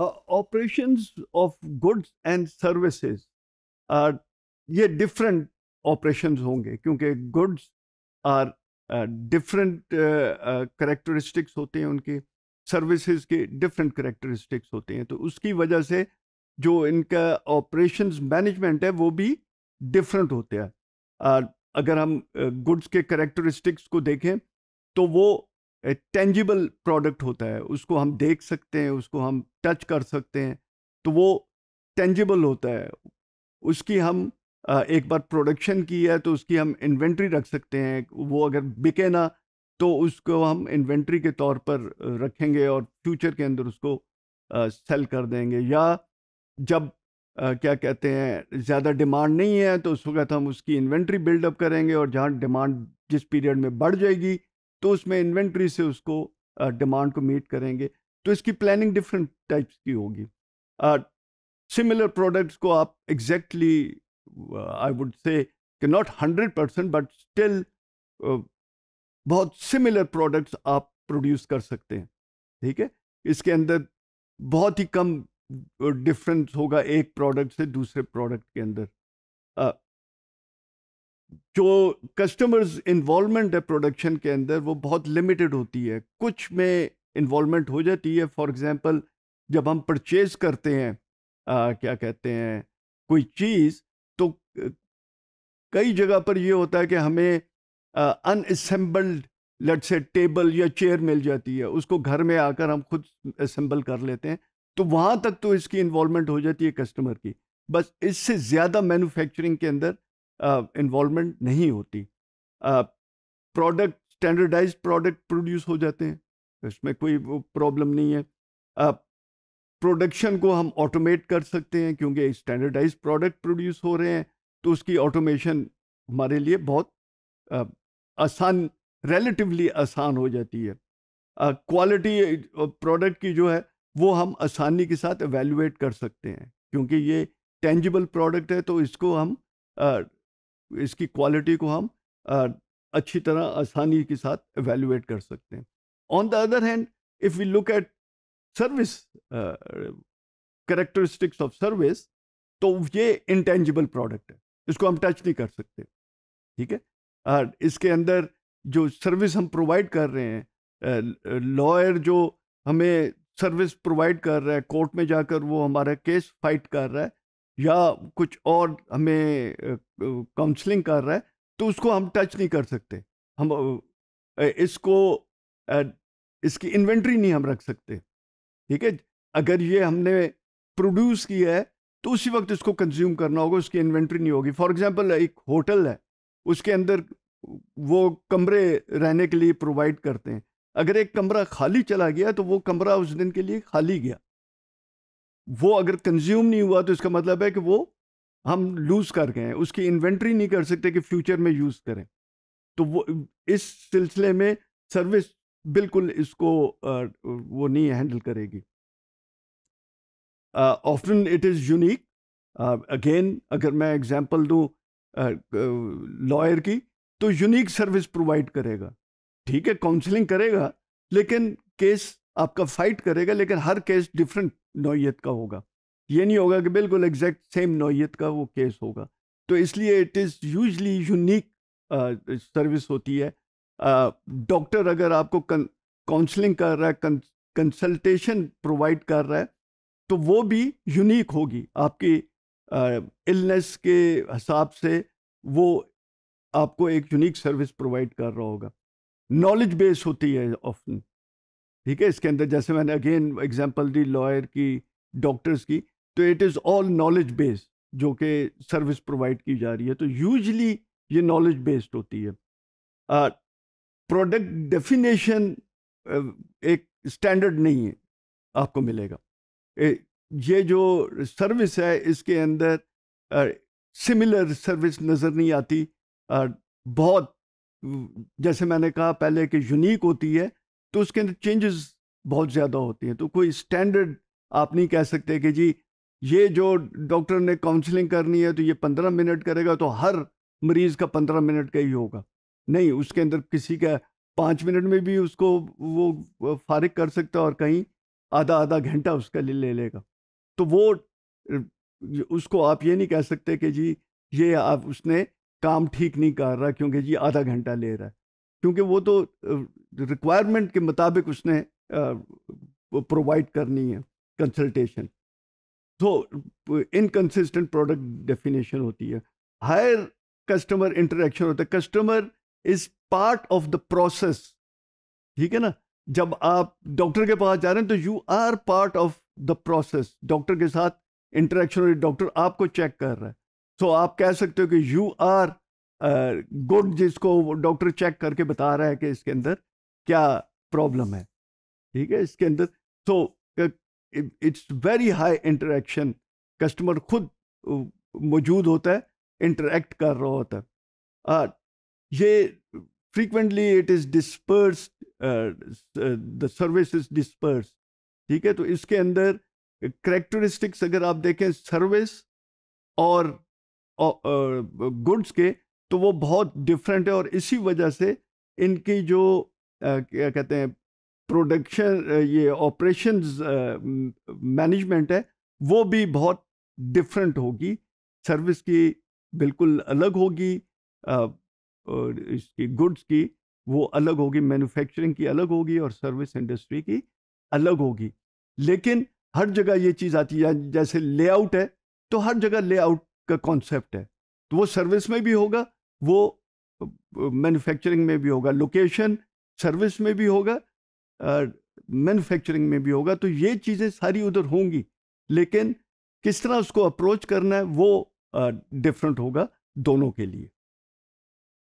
uh, of goods and services are ये different operations होंगे क्योंकि गुड्स आर डिफरेंट करेक्टरिस्टिक्स होते हैं उनके सर्विसेज के डिफरेंट करेक्टरिस्टिक्स होते हैं तो उसकी वजह से जो इनका ऑपरेशंस मैनेजमेंट है वो भी डिफरेंट होते हैं अगर हम गुड्स uh, के करेक्टरिस्टिक्स को देखें तो वो टेंजिबल प्रोडक्ट होता है उसको हम देख सकते हैं उसको हम टच कर सकते हैं तो वो टेंजिबल होता है उसकी हम एक बार प्रोडक्शन की है तो उसकी हम इन्वेंट्री रख सकते हैं वो अगर बिके ना तो उसको हम इन्वेंट्री के तौर पर रखेंगे और फ्यूचर के अंदर उसको सेल कर देंगे या जब क्या कहते हैं ज़्यादा डिमांड नहीं है तो उस वक्त हम उसकी इन्वेंट्री बिल्डअप करेंगे और जहाँ डिमांड जिस पीरियड में बढ़ जाएगी तो उसमें इन्वेंट्री से उसको डिमांड को मीट करेंगे तो इसकी प्लानिंग डिफरेंट टाइप्स की होगी सिमिलर प्रोडक्ट्स को आप एग्जैक्टली आई वुड से कि not hundred percent but still बहुत सिमिलर प्रोडक्ट्स आप प्रोड्यूस कर सकते हैं ठीक है इसके अंदर बहुत ही कम डिफरेंस होगा एक प्रोडक्ट से दूसरे प्रोडक्ट के अंदर जो कस्टमर्स इन्वॉलमेंट है प्रोडक्शन के अंदर वो बहुत लिमिटेड होती है कुछ में इन्वॉलमेंट हो जाती है फॉर एग्ज़ाम्पल जब हम परचेज करते हैं आ, क्या कहते हैं कोई चीज़ तो कई जगह पर ये होता है कि हमें अनअसेंबल्ड लेट से टेबल या चेयर मिल जाती है उसको घर में आकर हम खुद असम्बल कर लेते हैं तो वहाँ तक तो इसकी इन्वॉलमेंट हो जाती है कस्टमर की बस इससे ज़्यादा मैन्युफैक्चरिंग के अंदर इन्वॉलमेंट uh, नहीं होती प्रोडक्ट स्टैंडर्डाइज प्रोडक्ट प्रोड्यूस हो जाते हैं इसमें कोई प्रॉब्लम नहीं है प्रोडक्शन uh, को हम ऑटोमेट कर सकते हैं क्योंकि स्टैंडर्डाइज प्रोडक्ट प्रोड्यूस हो रहे हैं तो उसकी ऑटोमेशन हमारे लिए बहुत uh, आसान रिलेटिवली आसान हो जाती है क्वालिटी प्रोडक्ट की जो है वो हम आसानी के साथ एवेलुएट कर सकते हैं क्योंकि ये टेंजिबल प्रोडक्ट है तो इसको हम इसकी क्वालिटी को हम आ, अच्छी तरह आसानी के साथ एवेलुएट कर सकते हैं on the other hand if you look at service characteristics of service तो ये इंटेंजिबल प्रोडक्ट है इसको हम टच नहीं कर सकते ठीक है और इसके अंदर जो सर्विस हम प्रोवाइड कर रहे हैं लॉयर जो हमें सर्विस प्रोवाइड कर रहा है कोर्ट में जाकर वो हमारा केस फाइट कर रहा है या कुछ और हमें काउंसलिंग कर रहा है तो उसको हम टच नहीं कर सकते हम इसको इसकी इन्वेंट्री नहीं हम रख सकते ठीक है अगर ये हमने प्रोड्यूस किया है तो उसी वक्त इसको कंज्यूम करना होगा उसकी इन्वेंट्री नहीं होगी फॉर एग्जांपल एक होटल है उसके अंदर वो कमरे रहने के लिए प्रोवाइड करते हैं अगर एक कमरा खाली चला गया तो वो कमरा उस दिन के लिए खाली गया वो अगर कंज्यूम नहीं हुआ तो इसका मतलब है कि वो हम लूज़ कर गए हैं उसकी इन्वेंट्री नहीं कर सकते कि फ्यूचर में यूज़ करें तो वो इस सिलसिले में सर्विस बिल्कुल इसको वो नहीं हैंडल करेगी often it is unique again अगर मैं एग्जांपल दू लॉयर की तो यूनिक सर्विस प्रोवाइड करेगा ठीक है काउंसलिंग करेगा लेकिन केस आपका फाइट करेगा लेकिन हर केस डिफरेंट नोयत का होगा ये नहीं होगा कि बिल्कुल एग्जैक्ट सेम नोयत का वो केस होगा तो इसलिए it is usually unique service होती है डॉक्टर uh, अगर आपको काउंसलिंग कर रहा है कंसल्टेशन प्रोवाइड कर रहा है तो वो भी यूनिक होगी आपकी इलनेस uh, के हिसाब से वो आपको एक यूनिक सर्विस प्रोवाइड कर रहा होगा नॉलेज बेस होती है ऑफन ठीक है इसके अंदर जैसे मैंने अगेन एग्जाम्पल दी लॉयर की डॉक्टर्स की तो it is all knowledge based जो कि सर्विस प्रोवाइड की जा रही है तो यूजली ये नॉलेज बेस्ड होती है प्रोडक्ट डेफिनेशन एक स्टैंडर्ड नहीं है आपको मिलेगा ये जो सर्विस है इसके अंदर सिमिलर सर्विस नज़र नहीं आती बहुत जैसे मैंने कहा पहले कि यूनिक होती है तो उसके अंदर चेंजेस बहुत ज़्यादा होती हैं तो कोई स्टैंडर्ड आप नहीं कह सकते कि जी ये जो डॉक्टर ने काउंसलिंग करनी है तो ये पंद्रह मिनट करेगा तो हर मरीज़ का पंद्रह मिनट का ही होगा नहीं उसके अंदर किसी का पाँच मिनट में भी उसको वो फारिग कर सकता है और कहीं आधा आधा घंटा उसका ले, ले लेगा तो वो उसको आप ये नहीं कह सकते कि जी ये आप उसने काम ठीक नहीं कर रहा क्योंकि जी आधा घंटा ले रहा है क्योंकि वो तो रिक्वायरमेंट के मुताबिक उसने प्रोवाइड करनी है कंसल्टेशन तो इनकन्सिस्टेंट प्रोडक्ट डेफिनेशन होती है हायर कस्टमर इंटरेक्शन होता है customer is part of the process ठीक है ना जब आप डॉक्टर के पास जा रहे हैं तो you are part of the process doctor के साथ इंटरेक्शन हो डॉक्टर आपको चेक कर रहा है सो so, आप कह सकते हो कि यू आर गुड जिसको डॉक्टर चेक करके बता रहा है कि इसके अंदर क्या प्रॉब्लम है ठीक है इसके अंदर तो it's very high interaction customer खुद मौजूद होता है इंटरेक्ट कर रहा होता है uh, ये frequently it is disperse the service is disperse ठीक है तो इसके अंदर करेक्टरिस्टिक्स अगर आप देखें सर्विस और गुड्स के तो वो बहुत डिफरेंट है और इसी वजह से इनकी जो क्या कहते हैं प्रोडक्शन ये ऑपरेशन मैनेजमेंट है वो भी बहुत डिफरेंट होगी सर्विस की बिल्कुल अलग होगी और इसकी गुड्स की वो अलग होगी मैन्युफैक्चरिंग की अलग होगी और सर्विस इंडस्ट्री की अलग होगी लेकिन हर जगह ये चीज़ आती है जैसे लेआउट है तो हर जगह लेआउट का कॉन्सेप्ट है तो वो सर्विस में भी होगा वो मैन्युफैक्चरिंग में भी होगा लोकेशन सर्विस में भी होगा मैन्युफैक्चरिंग में भी होगा तो ये चीज़ें सारी उधर होंगी लेकिन किस तरह उसको अप्रोच करना है वो डिफरेंट होगा दोनों के लिए